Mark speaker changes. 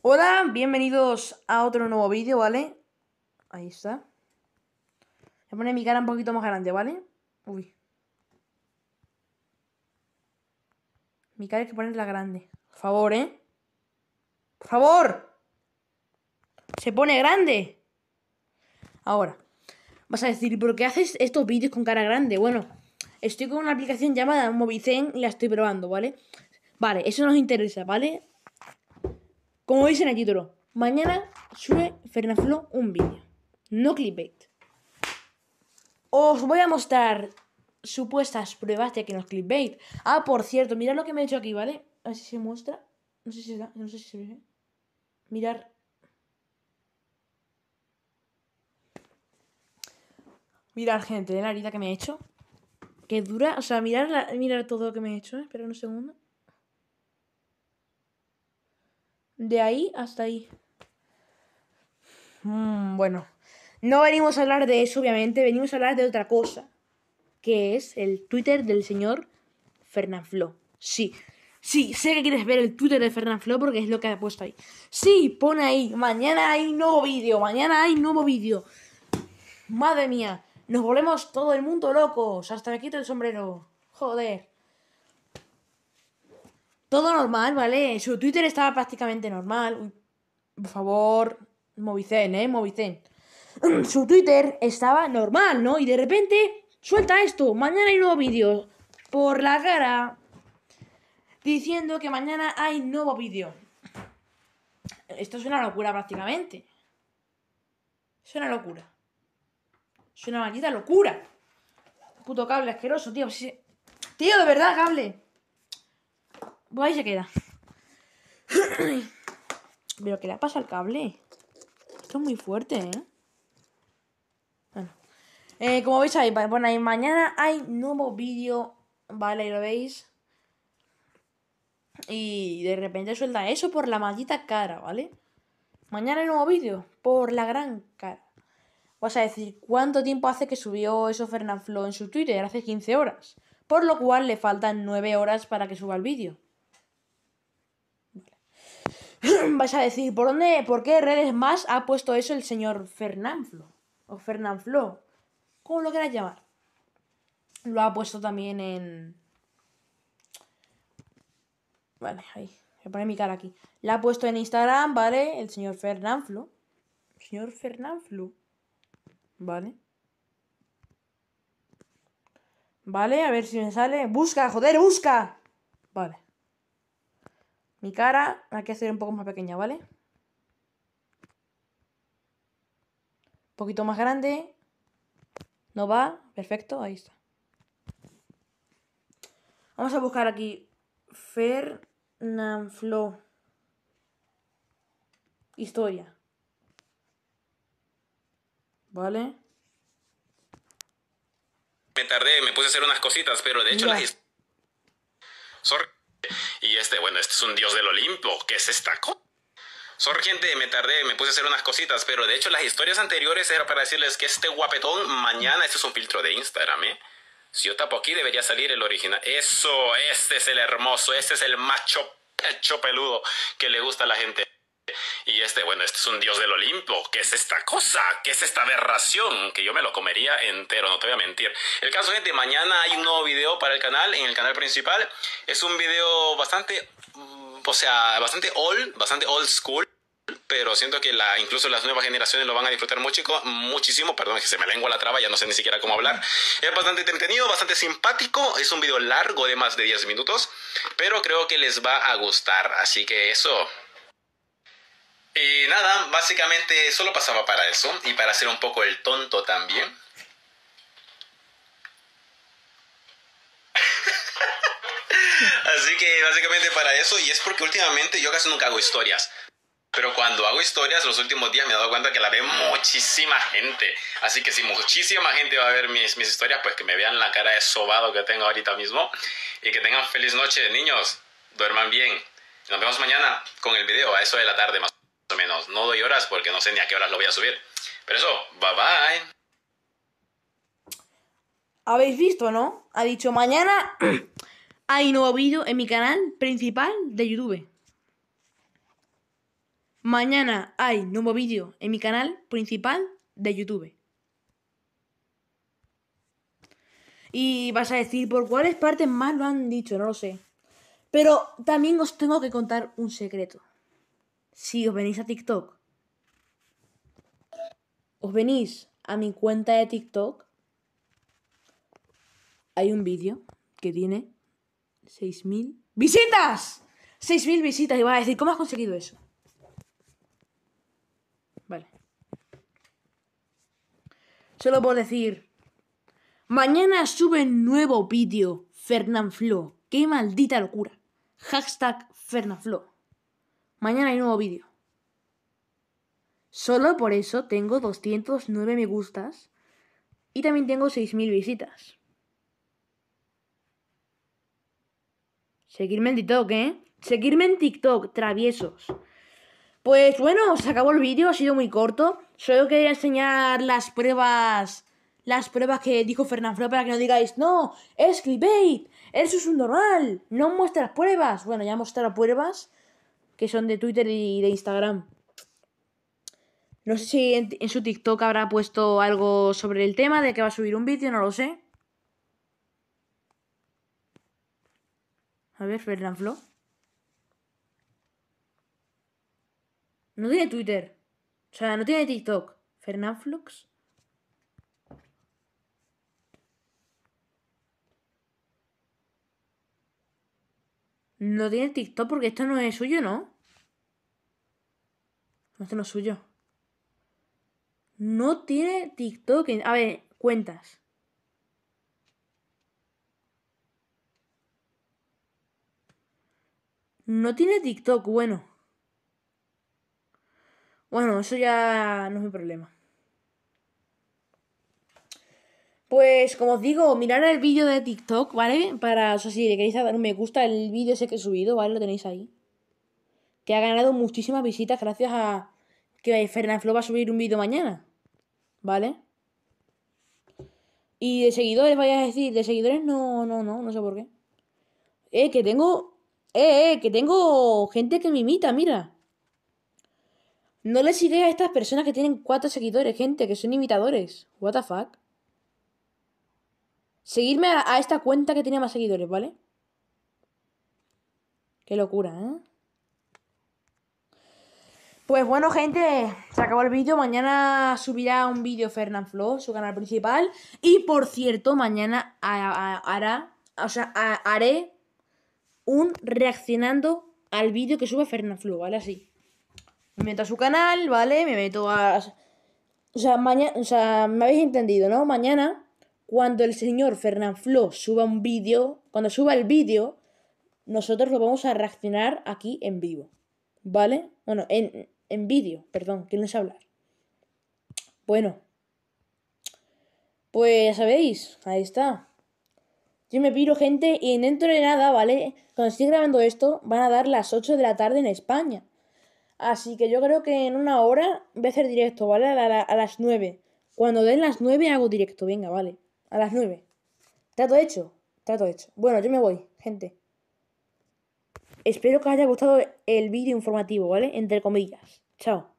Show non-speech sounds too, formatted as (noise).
Speaker 1: Hola, bienvenidos a otro nuevo vídeo, ¿vale? Ahí está. Voy a poner mi cara un poquito más grande, ¿vale? Uy. Mi cara hay que ponerla grande. Por favor, ¿eh? ¡Por favor! ¡Se pone grande! Ahora. Vas a decir, ¿por qué haces estos vídeos con cara grande? Bueno, estoy con una aplicación llamada Movicen y la estoy probando, ¿vale? Vale, eso nos interesa, ¿vale? Como dice en el título, mañana sube Fernaflo un vídeo. No clickbait. Os voy a mostrar supuestas pruebas de que no es clickbait. Ah, por cierto, mirad lo que me he hecho aquí, ¿vale? A ver si se muestra. No sé si se da, no sé si se ve. Mirar. Mirar, gente, la herida que me he hecho. Que dura. O sea, mirar, mirar todo lo que me he hecho. ¿eh? Espera un segundo. de ahí hasta ahí. Mm, bueno, no venimos a hablar de eso, obviamente, venimos a hablar de otra cosa, que es el Twitter del señor Fernanfloo. Sí, sí, sé que quieres ver el Twitter de Fernanfló porque es lo que ha puesto ahí. Sí, pone ahí, mañana hay nuevo vídeo, mañana hay nuevo vídeo. Madre mía, nos volvemos todo el mundo locos, hasta me quito el sombrero. Joder. Todo normal, ¿vale? Su Twitter estaba prácticamente normal. por favor, Movicen, ¿eh? Movicen. (clears throat) Su Twitter estaba normal, ¿no? Y de repente suelta esto. Mañana hay nuevo vídeo. Por la cara. Diciendo que mañana hay nuevo vídeo. Esto es una locura prácticamente. Es una locura. Es una maldita locura. Puto cable asqueroso, tío. Tío, de verdad, cable. Ahí se queda. (clears throat) Pero que le pasa el cable. Esto es muy fuerte, ¿eh? Eh, como veis ahí, bueno, mañana hay nuevo vídeo, ¿vale? Y lo veis. Y de repente suelta eso por la maldita cara, ¿vale? Mañana hay nuevo vídeo, por la gran cara. Vas a decir, ¿cuánto tiempo hace que subió eso flo en su Twitter? Hace 15 horas. Por lo cual le faltan 9 horas para que suba el vídeo. (clears throat) vais a decir, ¿por dónde, por qué redes más ha puesto eso el señor Fernanflo? O Fernanflo, ¿Cómo lo quieras llamar. Lo ha puesto también en... Vale, ahí. Voy a poner mi cara aquí. La ha puesto en Instagram, ¿vale? El señor Fernanflo. señor Fernanflo. Vale. Vale, a ver si me sale. Busca, joder, busca. Vale. Mi cara hay que hacer un poco más pequeña, ¿vale? Un poquito más grande. No va. Perfecto, ahí está. Vamos a buscar aquí flow Historia. ¿Vale?
Speaker 2: Me tardé, me puse a hacer unas cositas, pero de hecho las... Sorry. Y este, bueno, este es un dios del Olimpo. que es esta cosa? gente, me tardé, me puse a hacer unas cositas, pero de hecho las historias anteriores era para decirles que este guapetón mañana, este es un filtro de Instagram, ¿eh? Si yo tapo aquí debería salir el original. Eso, este es el hermoso, este es el macho pecho peludo que le gusta a la gente. Y este, bueno, este es un dios del Olimpo. ¿Qué es esta cosa? ¿Qué es esta aberración? Que yo me lo comería entero, no te voy a mentir. El caso, gente, mañana hay un nuevo video para el canal, en el canal principal. Es un video bastante, mm, o sea, bastante old, bastante old school pero siento que la, incluso las nuevas generaciones lo van a disfrutar mucho, muchísimo. Perdón, es que se me lengua la traba, ya no sé ni siquiera cómo hablar. Es bastante entretenido, bastante simpático. Es un video largo de más de 10 minutos, pero creo que les va a gustar. Así que eso, y eh, nada, básicamente solo pasaba para eso y para ser un poco el tonto también. (laughs) Así que básicamente para eso y es porque últimamente yo casi nunca hago historias. Pero cuando hago historias, los últimos días me he dado cuenta que la ve muchísima gente. Así que si muchísima gente va a ver mis, mis historias, pues que me vean la cara de sobado que tengo ahorita mismo. Y que tengan feliz noche, niños. Duerman bien. Nos vemos mañana con el video a eso de la tarde más menos. No doy horas porque no sé ni a qué horas lo voy a subir. Pero eso, bye bye.
Speaker 1: Habéis visto, ¿no? Ha dicho mañana (clears throat) hay nuevo vídeo en mi canal principal de YouTube. Mañana hay nuevo vídeo en mi canal principal de YouTube. Y vas a decir, ¿por cuáles partes más lo han dicho? No lo sé. Pero también os tengo que contar un secreto si os venís a TikTok, os venís a mi cuenta de TikTok, hay un vídeo que tiene 6.000 visitas. 6.000 visitas. Y va a decir, ¿cómo has conseguido eso? Vale. Solo por decir, mañana sube nuevo vídeo, Fernanfloo. Qué maldita locura. Hashtag Fernanfloo. Mañana hay nuevo vídeo. Solo por eso tengo 209 me gustas y también tengo 6.000 visitas. Seguirme en TikTok, ¿eh? Seguirme en TikTok, traviesos. Pues bueno, se acabó el vídeo, ha sido muy corto. Solo quería enseñar las pruebas. Las pruebas que dijo Fernando para que no digáis, no, es eso es un normal, no muestras pruebas. Bueno, ya mostrado pruebas que son de Twitter y de Instagram. No sé si en, su TikTok habrá puesto algo sobre el tema, de que va a subir un vídeo, no lo sé. A ver, Fernán No tiene Twitter. O sea, no tiene TikTok. Fernán No tiene TikTok porque esto no es suyo, ¿no? No, esto no es suyo. No tiene TikTok. A ver, cuentas. No tiene TikTok, bueno. Bueno, eso ya no es mi problema. Pues como os digo, mirar el vídeo de TikTok, ¿vale? Para, o sea, si le queréis dar un me gusta el vídeo ese que he subido, ¿vale? Lo tenéis ahí. Que ha ganado muchísimas visitas gracias a que Fernando Flo va a subir un vídeo mañana. ¿Vale? Y de seguidores, vaya a decir, de seguidores no, no, no, no sé por qué. Eh, que tengo. Eh, eh, que tengo gente que me imita, mira. No les iré a estas personas que tienen cuatro seguidores, gente, que son imitadores. What the fuck? Seguirme a, esta cuenta que tiene más seguidores, ¿vale? Qué locura, ¿eh? Pues bueno, gente, se acabó el vídeo. Mañana subirá un vídeo Fernand su canal principal. Y por cierto, mañana hará, o sea, haré un reaccionando al vídeo que sube Fernand Flo, ¿vale? Así. Me meto a su canal, ¿vale? Me meto a. O sea, mañana. O sea, me habéis entendido, ¿no? Mañana cuando el señor Fernán Flo suba un vídeo, cuando suba el vídeo, nosotros lo vamos a reaccionar aquí en vivo. ¿Vale? Bueno, en, en vídeo, perdón, que no a hablar. Bueno. Pues ya sabéis, ahí está. Yo me piro, gente, y dentro de nada, ¿vale? Cuando estoy grabando esto, van a dar las 8 de la tarde en España. Así que yo creo que en una hora voy a hacer directo, ¿vale? A, a las 9. Cuando den las 9 hago directo, venga, vale. A las 9. Trato hecho. Trato hecho. Bueno, yo me voy, gente. Espero que os haya gustado el vídeo informativo, ¿vale? Entre comillas. Chao.